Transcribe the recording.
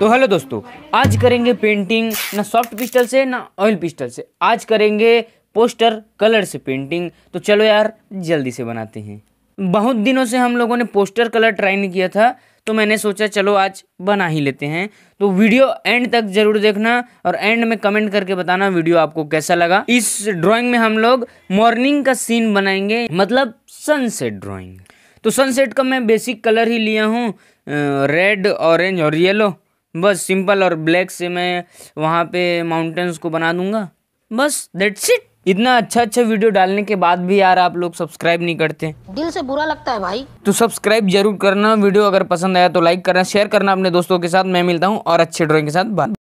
तो हेलो दोस्तों आज करेंगे पेंटिंग ना सॉफ्ट पिस्टल से ना ऑयल पिस्टल से आज करेंगे पोस्टर कलर से पेंटिंग तो चलो यार जल्दी से बनाते हैं बहुत दिनों से हम लोगों ने पोस्टर कलर ट्राई नहीं किया था तो मैंने सोचा चलो आज बना ही लेते हैं तो वीडियो एंड तक जरूर देखना और एंड में कमेंट करके बताना वीडियो आपको कैसा लगा इस ड्राइंग में हम लोग मॉर्निंग का सीन बनाएंगे मतलब सनसेट ड्राइंग तो सनसेट का मैं बेसिक कलर ही लिया हूँ रेड ऑरेंज और येलो बस सिंपल और ब्लैक से मैं वहाँ पे माउंटेन्स को बना दूंगा बस दैट्स इट इतना अच्छा अच्छा वीडियो डालने के बाद भी यार आप लोग सब्सक्राइब नहीं करते दिल से बुरा लगता है भाई तो सब्सक्राइब जरूर करना वीडियो अगर पसंद आया तो लाइक करना शेयर करना अपने दोस्तों के साथ मैं मिलता हूँ और अच्छे ड्रॉइंग के साथ बात